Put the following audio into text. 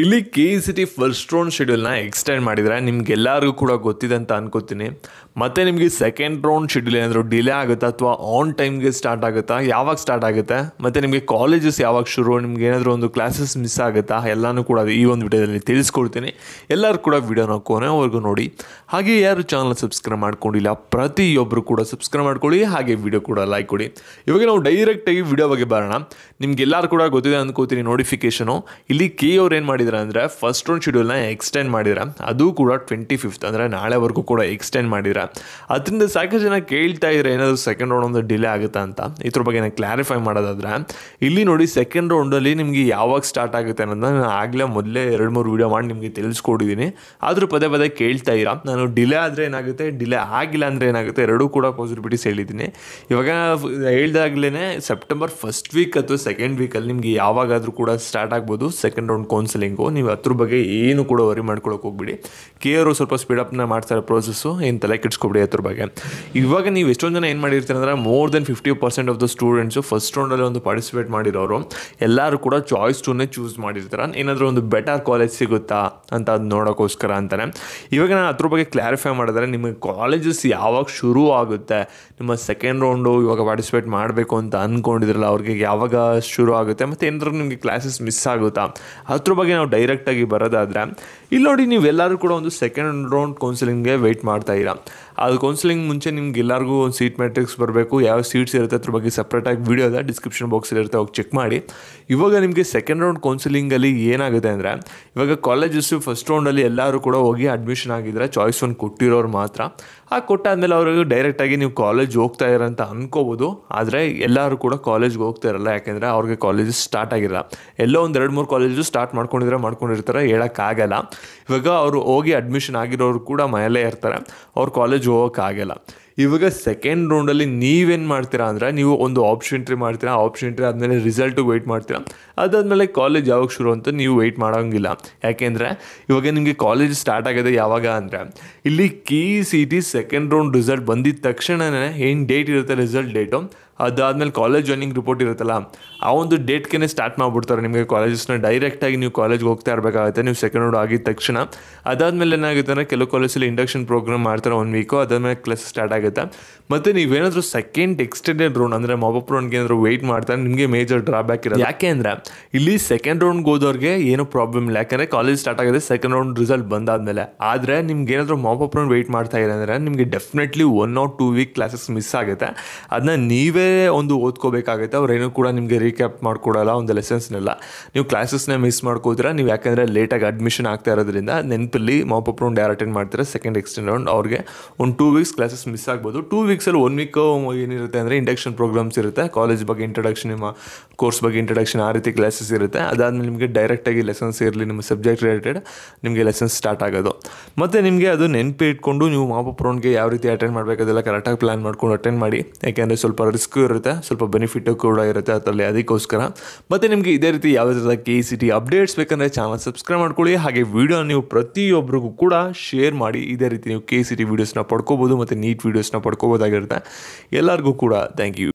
ಇಲ್ಲಿ K E C T first round ಶೆಡ್ಯೂಲ್ನ extend ಮಾಡಿದರೆ ನಿಮಗೆಲ್ಲರಿಗೂ ಕೂಡ ಗೊತ್ತಿದೆ ಅಂತ ಅನ್ಕೋತೀನಿ ಮತ್ತು ನಿಮಗೆ ಸೆಕೆಂಡ್ ರೌಂಡ್ ಶೆಡ್ಯೂಲ್ ಏನಾದರೂ ಡಿಲೇ ಆಗುತ್ತಾ ಅಥವಾ ಆನ್ ಟೈಮ್ಗೆ ಸ್ಟಾರ್ಟ್ ಆಗುತ್ತಾ ಯಾವಾಗ ಸ್ಟಾರ್ಟ್ ಆಗುತ್ತೆ ಮತ್ತು ನಿಮಗೆ ಕಾಲೇಜಸ್ ಯಾವಾಗ ಶುರು ನಿಮ್ಗೆ ಏನಾದರೂ ಒಂದು ಕ್ಲಾಸಸ್ ಮಿಸ್ ಆಗುತ್ತಾ ಎಲ್ಲನೂ ಕೂಡ ಈ ಒಂದು ವಿಡಿಯೋದಲ್ಲಿ ತಿಳಿಸ್ಕೊಡ್ತೀನಿ ಎಲ್ಲರೂ ಕೂಡ ವಿಡಿಯೋನ ಕೊನೆವರೆಗೂ ನೋಡಿ ಹಾಗೆ ಯಾರು ಚಾನಲ್ ಸಬ್ಸ್ಕ್ರೈಬ್ ಮಾಡ್ಕೊಂಡಿಲ್ಲ ಪ್ರತಿಯೊಬ್ಬರು ಕೂಡ ಸಬ್ಸ್ಕ್ರೈಬ್ ಮಾಡ್ಕೊಳ್ಳಿ ಹಾಗೆ ವಿಡಿಯೋ ಕೂಡ ಲೈಕ್ ಕೊಡಿ ಇವಾಗ ನಾವು ಡೈರೆಕ್ಟಾಗಿ ವಿಡಿಯೋ ಬಗ್ಗೆ ಬರೋಣ ನಿಮ್ಗೆಲ್ಲರೂ ಕೂಡ ಗೊತ್ತಿದೆ ಅಂದ್ಕೋತೀನಿ ನೋಟಿಫಿಕೇಷನು ಇಲ್ಲಿ ಕೆ ಅವ್ರು ಏನು ಮಾಡಿದ್ದಾರೆ ಅಂದರೆ ಫಸ್ಟ್ ರೌಂಡ್ ಶೆಡ್ಯೂಲ್ನ ಎಕ್ಸ್ಟೆಂಡ್ ಮಾಡಿದ್ರೆ ಅದು ಕೂಡ ಟ್ವೆಂಟಿ ಫಿಫ್ತ್ ಅಂದರೆ ನಾಳೆವರೆಗೂ ಕೂಡ ಎಕ್ಸ್ಟೆಂಡ್ ಮಾಡಿದ್ದಾರೆ ಅದರಿಂದ ಸಾಕಷ್ಟು ಜನ ಕೇಳ್ತಾ ಇದ್ರೆ ಏನಾದರೂ ಸೆಕೆಂಡ್ ರೌಂಡ್ ಒಂದು ಡಿಲೇ ಆಗುತ್ತಾ ಅಂತ ಇದ್ರ ಬಗ್ಗೆ ನಾನು ಕ್ಲಾರಿಫೈ ಮಾಡೋದಾದ್ರೆ ಇಲ್ಲಿ ನೋಡಿ ಸೆಕೆಂಡ್ ರೌಂಡಲ್ಲಿ ನಿಮಗೆ ಯಾವಾಗ ಸ್ಟಾರ್ಟ್ ಆಗುತ್ತೆ ಅನ್ನೋದನ್ನ ನಾನು ಆಗಲೇ ಮೊದಲೇ ಎರಡು ಮೂರು ವೀಡಿಯೋ ಮಾಡಿ ನಿಮಗೆ ತಿಳಿಸ್ಕೊಡಿದ್ದೀನಿ ಆದರೂ ಪದೇ ಪದೇ ಕೇಳ್ತಾ ಇರ ನಾನು ಡಿಲೇ ಆದರೆ ಏನಾಗುತ್ತೆ ಡಿಲೇ ಆಗಿಲ್ಲ ಅಂದರೆ ಏನಾಗುತ್ತೆ ಎರಡೂ ಕೂಡ ಪಾಸಿಬಿಲಿಟೀಸ್ ಹೇಳಿದ್ದೀನಿ ಇವಾಗ ಹೇಳ್ದಾಗ್ಲೇ ಸೆಪ್ಟೆಂಬರ್ ಫಸ್ಟ್ ವೀಕ್ ಅಥವಾ ಸೆಕೆಂಡ್ ವೀಕಲ್ಲಿ ನಿಮಗೆ ಯಾವಾಗಾದರೂ ಕೂಡ ಸ್ಟಾರ್ಟ್ ಆಗ್ಬೋದು ಸೆಕೆಂಡ್ ರೌಂಡ್ ಕೌನ್ಸಿಲಿಂಗು ನೀವು ಅದ್ರ ಬಗ್ಗೆ ಏನು ಕೂಡ ವರಿ ಮಾಡ್ಕೊಳಕ್ಕೆ ಹೋಗ್ಬಿಡಿ ಕೆ ಸ್ವಲ್ಪ ಸ್ಪೀಡಪ್ನ ಮಾಡ್ತಾರೆ ಪ್ರೋಸೆಸ್ಸು ಏನು ತಲೆ ಇಟ್ಸ್ಕೊಬಿಡಿ ಅದ್ರ ಬಗ್ಗೆ ಇವಾಗ ನೀವು ಎಷ್ಟೊಂದು ಜನ ಏನು ಮಾಡಿರ್ತೀರ ಅಂದರೆ more than fifty percent of the students first ರೌಂಡಲ್ಲಿ ಒಂದು ಪಾರ್ಟಿಸಿಪೇಟ್ ಮಾಡಿರೋರು ಎಲ್ಲರೂ ಕೂಡ ಚಾಯ್ಸ್ ಟೂನೇ ಚೂಸ್ ಮಾಡಿರ್ತಾರೆ ಏನಾದರೂ ಒಂದು ಬೆಟರ್ ಕಾಲೇಜ್ ಸಿಗುತ್ತಾ ಅಂತ ಅದು ನೋಡೋಕ್ಕೋಸ್ಕರ ಅಂತಾನೆ ಇವಾಗ ನಾನು ಅದ್ರ ಬಗ್ಗೆ ಕ್ಲಾರಿಫೈ ಮಾಡಿದ್ರೆ ನಿಮಗೆ ಕಾಲೇಜಸ್ ಯಾವಾಗ ಶುರು ಆಗುತ್ತೆ ನಿಮ್ಮ ಸೆಕೆಂಡ್ ರೌಂಡು ಇವಾಗ ಪಾರ್ಟಿಸಿಪೇಟ್ ಮಾಡಬೇಕು ಅಂತ ಅಂದ್ಕೊಂಡಿದ್ರಲ್ಲ ಅವ್ರಿಗೆ ಯಾವಾಗ ಶುರು ಆಗುತ್ತೆ ಮತ್ತು ಏನಾದರೂ ನಿಮಗೆ ಕ್ಲಾಸಸ್ ಮಿಸ್ ಆಗುತ್ತಾ ಅದ್ರ ಬಗ್ಗೆ ನಾವು ಡೈರೆಕ್ಟಾಗಿ ಬರೋದಾದರೆ ಇಲ್ಲಿ ನೋಡಿ ನೀವೆಲ್ಲರೂ ಕೂಡ ಒಂದು ಸೆಕೆಂಡ್ ರೌಂಡ್ ಕೌನ್ಸಿಲಿಂಗ್ಗೆ ವೆಯ್ಟ್ ಮಾಡ್ತಾ ಇರ ಅದು ಕೌನ್ಸಿಲಿಂಗ್ ಮುಂಚೆ ನಿಮ್ಗೆ ಎಲ್ಲರಿಗೂ ಒಂದು ಸೀಟ್ ಮ್ಯಾಟ್ರಿಕ್ಸ್ ಬರಬೇಕು ಯಾವ ಸೀಟ್ಸ್ ಇರುತ್ತೆ ಅದ್ರ ಬಗ್ಗೆ ಸಪ್ರೇಟಾಗಿ ವಿಡಿಯೋ ಅದ ಡಿಸ್ಕ್ರಿಪ್ಷನ್ ಬಾಕ್ಸಲ್ಲಿ ಇರುತ್ತೆ ಹೋಗಿ ಚೆಕ್ ಮಾಡಿ ಇವಾಗ ನಿಮಗೆ ಸೆಕೆಂಡ್ ರೌಂಡ್ ಕೌನ್ಸಿಲಿಂಗಲ್ಲಿ ಏನಾಗುತ್ತೆ ಅಂದರೆ ಇವಾಗ ಕಾಲೇಜಸ್ಸು ಫಸ್ಟ್ ರೌಂಡಲ್ಲಿ ಎಲ್ಲರೂ ಕೂಡ ಹೋಗಿ ಅಡ್ಮಿಷನ್ ಆಗಿದ್ರೆ ಚಾಯ್ಸ್ ಒಂದು ಕೊಟ್ಟಿರೋರು ಮಾತ್ರ ಆ ಕೊಟ್ಟಾದ್ಮೇಲೆ ಅವರು ಡೈರೆಕ್ಟಾಗಿ ನೀವು ಕಾಲೇಜ್ ಹೋಗ್ತಾ ಅಂತ ಅನ್ಕೋಬೋದು ಆದರೆ ಎಲ್ಲರೂ ಕೂಡ ಕಾಲೇಜ್ಗೆ ಹೋಗ್ತಾ ಇರಲ್ಲ ಯಾಕೆಂದರೆ ಅವ್ರಿಗೆ ಕಾಲೇಜ್ ಸ್ಟಾರ್ಟ್ ಆಗಿರಲ್ಲ ಎಲ್ಲೋ ಒಂದು ಎರಡು ಮೂರು ಕಾಲೇಜು ಸ್ಟಾರ್ಟ್ ಮಾಡ್ಕೊಂಡಿದ್ರೆ ಮಾಡ್ಕೊಂಡಿರ್ತಾರೆ ಹೇಳೋಕ್ಕಾಗಲ್ಲ ಇವಾಗ ಅವರು ಹೋಗಿ ಅಡ್ಮಿಷನ್ ಆಗಿರೋರು ಕೂಡ ಮನೆಯಲ್ಲೇ ಇರ್ತಾರೆ ಅವ್ರು ಕಾಲೇಜ್ ಹೋಗೋಕ್ಕಾಗಲ್ಲ ಇವಾಗ ಸೆಕೆಂಡ್ ರೌಂಡಲ್ಲಿ ನೀವೇನು ಮಾಡ್ತೀರಾ ಅಂದರೆ ನೀವು ಒಂದು ಆಪ್ಷನ್ ಎಂಟ್ರಿ ಮಾಡ್ತೀರಾ ಆಪ್ಷನ್ ಎಂಟ್ರಿ ಆದಮೇಲೆ ರಿಸಲ್ಟಿಗೆ ವೆಯ್ಟ್ ಮಾಡ್ತೀರಾ ಅದಾದಮೇಲೆ ಕಾಲೇಜ್ ಯಾವಾಗ ಶುರು ಅಂತ ನೀವು ವೆಯ್ಟ್ ಮಾಡೋಂಗಿಲ್ಲ ಯಾಕೆಂದರೆ ಇವಾಗ ನಿಮಗೆ ಕಾಲೇಜ್ ಸ್ಟಾರ್ಟ್ ಆಗಿದೆ ಯಾವಾಗ ಅಂದರೆ ಇಲ್ಲಿ K C T second round result ಬಂದಿದ್ದ ತಕ್ಷಣವೇ ಏನು ಡೇಟ್ ಇರುತ್ತೆ ರಿಸಲ್ಟ್ ಡೇಟು ಅದಾದಮೇಲೆ ಕಾಲೇಜ್ ಜಾಯ್ನಿಂಗ್ ರಿಪೋರ್ಟ್ ಇರುತ್ತಲ್ಲ ಆ ಒಂದು ಡೇಟ್ಗೆ ಸ್ಟಾರ್ಟ್ ಮಾಡಿಬಿಡ್ತಾರೆ ನಿಮಗೆ ಕಾಲೇಜಸ್ನ ಡೈರೆಕ್ಟಾಗಿ ನೀವು ಕಾಲೇಜ್ಗೆ ಹೋಗ್ತಾ ಇರಬೇಕಾಗುತ್ತೆ ನೀವು ಸೆಕೆಂಡ್ ಓಡ್ ಆಗಿದ ತಕ್ಷಣ ಅದಾದಮೇಲೆ ಏನಾಗುತ್ತೆ ಅಂದರೆ ಕೆಲವು ಕಾಲೇಜಲ್ಲಿ ಇಂಡಕ್ಷನ್ ಪ್ರೋಗ್ರಾಮ್ ಮಾಡ್ತಾರೆ ಒನ್ ವೀಕು ಅದಾದಮೇಲೆ ಕ್ಲಾಸ್ ಸ್ಟಾರ್ಟ್ ಆಗುತ್ತೆ ಮತ್ತು ನೀವೇನಾದರೂ ಸೆಕೆಂಡ್ ಎಕ್ಸ್ಟೆಂಡೆಡ್ ರೌಂಡ್ ಅಂದರೆ ಮೊಬೈಲ್ ರೌಂಡ್ಗೆ ಏನಾದರೂ ವೆಯ್ಟ್ ಮಾಡ್ತಾರೆ ನಿಮಗೆ ಮೇಜರ್ ಡ್ರಾಬ್ಯಾಕ್ ಇರೋದು ಯಾಕೆ ಅಂದರೆ ಇಲ್ಲಿ ಸೆಕೆಂಡ್ ರೌಂಡ್ಗೆ ಹೋದವ್ರಿಗೆ ಏನೂ ಪ್ರಾಬ್ಲಮ್ ಇಲ್ಲ ಯಾಕಂದರೆ ಕಾಲೇಜ್ ಸ್ಟಾರ್ಟ್ ಆಗಿದೆ ಸೆಕೆಂಡ್ ರೌಂಡ್ ರಿಸಲ್ಟ್ ಬಂದಾದಮೇಲೆ ಆದರೆ ನಿಮ್ಗೆ ಏನಾದರೂ ಮೊಬೈಲ್ ರೌಂಡ್ ವೆಯ್ಟ್ ಮಾಡ್ತಾ ಇದೆ ಅಂದರೆ ನಿಮಗೆ definitely one or two week classes miss ಆಗುತ್ತೆ ಅದನ್ನ ನೀವೇ ಒಂದು ಓದ್ಕೋಬೇಕಾಗುತ್ತೆ ಅವ್ರೇನು ಕೂಡ ನಿಮಗೆ ರೀಕ್ಯಾಪ್ ಮಾಡಿಕೊಡಲ್ಲ ಒಂದು ಲೆಸನ್ಸ್ನೆಲ್ಲ ನೀವು ಕ್ಲಾಸಸ್ನ ಮಿಸ್ ಮಾಡ್ಕೋತೀರಾ ನೀವು ಯಾಕೆಂದರೆ ಲೇಟಾಗಿ ಅಡ್ಮಿಷನ್ ಆಗ್ತಾ ಇರೋದ್ರಿಂದ ನೆನಪಲ್ಲಿ ಮಾಪಪ್ ರೌಂಡ್ ಯಾರು ಅಟೆಂಡ್ ಮಾಡ್ತಾರೆ ಸೆಕೆಂಡ್ ಎಕ್ಸ್ಟೆಂಡ್ ರೌಂಡ್ ಅವ್ರಿಗೆ ಒಂದು ಟೂ ವೀಕ್ಸ್ ಕ್ಲಾಸಸ್ ಮಿಸ್ ಆಗ್ಬೋದು ಟೂ ವೀಕ್ಸಲ್ಲಿ ಒನ್ ವೀಕ್ ಏನಿರುತ್ತೆ ಅಂದರೆ ಇಂಡಕ್ಷನ್ ಪ್ರೋಗ್ರಾಮ್ಸ್ ಇರುತ್ತೆ ಕಾಲೇಜ್ ಬಗ್ಗೆ ಇಂಟ್ರಡಕ್ಷನ್ ನಿಮ್ಮ ಕೋರ್ಸ್ ಬಗ್ಗೆ ಇಂಟ್ರಡಕ್ಷನ್ ಆ ರೀತಿ ಕ್ಲಾಸಸ್ ಇರುತ್ತೆ ಅದಾದಮೇಲೆ ನಿಮಗೆ ಡೈರೆಕ್ಟಾಗಿ ಲೆಸನ್ಸ್ ಇರಲಿ ನಿಮ್ಮ ಸಬ್ಜೆಕ್ಟ್ ರಿಲೇಟೆಡ್ ನಿಮಗೆ ಲೆಸನ್ಸ್ ಸ್ಟಾರ್ಟ್ ಆಗೋದು ಮತ್ತು ನಿಮಗೆ ಅದು ನೆನಪಿ ಇಟ್ಕೊಂಡು ನೀವು ಮಾಪಪ್ ರೌಂಡ್ಗೆ ಯಾವ ರೀತಿ ಅಟೆಂಡ್ ಮಾಡಬೇಕು ಅದೆಲ್ಲ ಕರೆಕ್ಟಾಗಿ ಪ್ಲಾನ್ ಮಾಡ್ಕೊಂಡು ಅಟೆಂಡ್ ಮಾಡಿ ಯಾಕೆಂದರೆ ಸ್ವಲ್ಪ ರಿಸ್ಕ್ ರಿಸ್ಕು ಇರುತ್ತೆ ಸ್ವಲ್ಪ ಬೆನಿಫಿಟ್ ಕೂಡ ಇರುತ್ತೆ ಅದರಲ್ಲಿ ಅದಕ್ಕೋಸ್ಕರ ಮತ್ತು ನಿಮಗೆ ಇದೇ ರೀತಿ ಯಾವುದೇ ಥರದ ಕೆ ಸಿ ಟಿ ಅಪ್ಡೇಟ್ಸ್ ಬೇಕಂದರೆ ಚಾನಲ್ ಸಬ್ಸ್ಕ್ರೈಬ್ ಮಾಡ್ಕೊಳ್ಳಿ ಹಾಗೆ ವಿಡಿಯೋ ನೀವು ಪ್ರತಿಯೊಬ್ಬರಿಗೂ ಕೂಡ ಶೇರ್ ಮಾಡಿ ಇದೇ ರೀತಿ ನೀವು ಕೆ ಸಿ ಟಿ ವೀಡಿಯೋಸ್ನ ಪಡ್ಕೋಬೋದು ಮತ್ತು ನೀಟ್ ವೀಡಿಯೋಸ್ನ ಪಡ್ಕೋಬೋದಾಗಿರುತ್ತೆ ಎಲ್ಲರಿಗೂ ಕೂಡ ಥ್ಯಾಂಕ್ ಯು